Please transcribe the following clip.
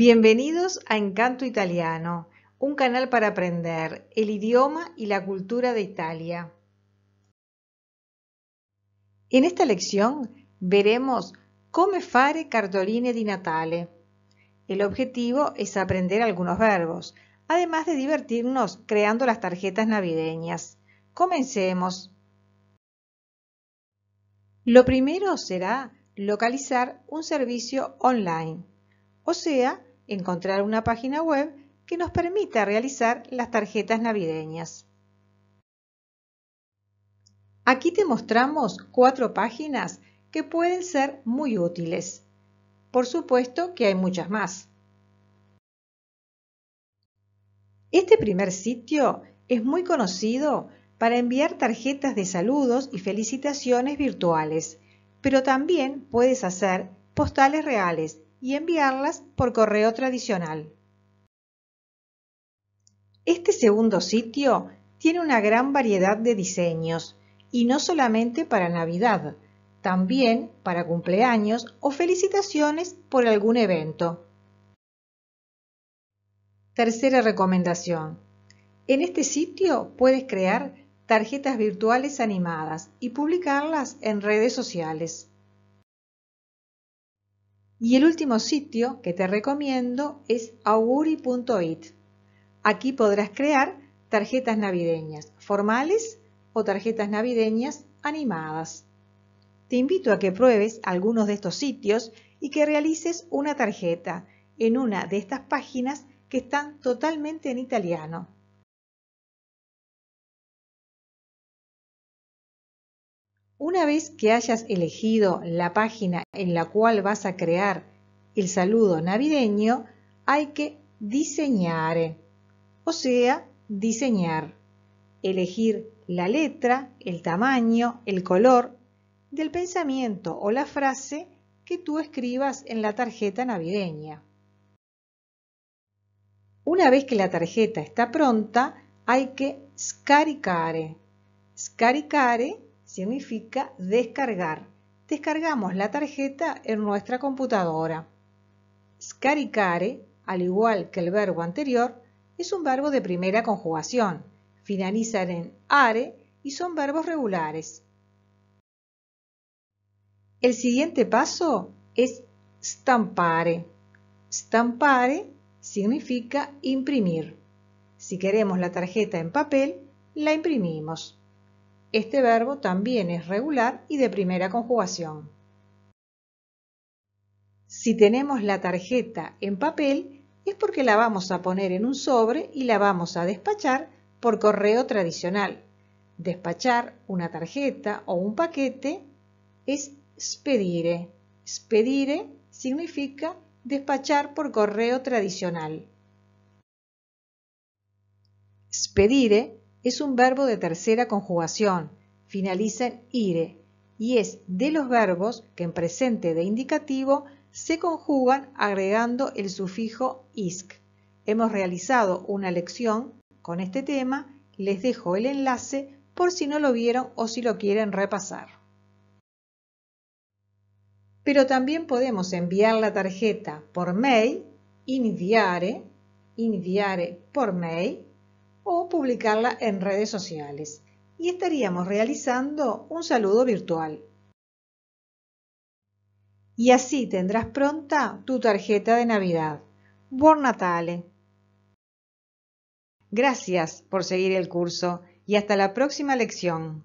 Bienvenidos a Encanto Italiano, un canal para aprender el idioma y la cultura de Italia. En esta lección veremos cómo fare cartoline di Natale. El objetivo es aprender algunos verbos, además de divertirnos creando las tarjetas navideñas. Comencemos. Lo primero será localizar un servicio online, o sea, encontrar una página web que nos permita realizar las tarjetas navideñas. Aquí te mostramos cuatro páginas que pueden ser muy útiles. Por supuesto que hay muchas más. Este primer sitio es muy conocido para enviar tarjetas de saludos y felicitaciones virtuales, pero también puedes hacer postales reales y enviarlas por correo tradicional. Este segundo sitio tiene una gran variedad de diseños y no solamente para Navidad, también para cumpleaños o felicitaciones por algún evento. Tercera recomendación. En este sitio puedes crear tarjetas virtuales animadas y publicarlas en redes sociales. Y el último sitio que te recomiendo es auguri.it. Aquí podrás crear tarjetas navideñas formales o tarjetas navideñas animadas. Te invito a que pruebes algunos de estos sitios y que realices una tarjeta en una de estas páginas que están totalmente en italiano. Una vez que hayas elegido la página en la cual vas a crear el saludo navideño, hay que diseñar, eh, o sea, diseñar, elegir la letra, el tamaño, el color del pensamiento o la frase que tú escribas en la tarjeta navideña. Una vez que la tarjeta está pronta, hay que scaricare. Scaricare significa descargar. Descargamos la tarjeta en nuestra computadora. Scaricare, al igual que el verbo anterior, es un verbo de primera conjugación. Finalizan en are y son verbos regulares. El siguiente paso es stampare. Stampare significa imprimir. Si queremos la tarjeta en papel, la imprimimos. Este verbo también es regular y de primera conjugación. Si tenemos la tarjeta en papel es porque la vamos a poner en un sobre y la vamos a despachar por correo tradicional. Despachar una tarjeta o un paquete es spedire. Spedire significa despachar por correo tradicional. Spedire es un verbo de tercera conjugación, finaliza en ire, y es de los verbos que en presente de indicativo se conjugan agregando el sufijo isk. Hemos realizado una lección con este tema, les dejo el enlace por si no lo vieron o si lo quieren repasar. Pero también podemos enviar la tarjeta por mail, inviare, inviare por mail, o publicarla en redes sociales. Y estaríamos realizando un saludo virtual. Y así tendrás pronta tu tarjeta de Navidad. Buon Natale. Gracias por seguir el curso y hasta la próxima lección.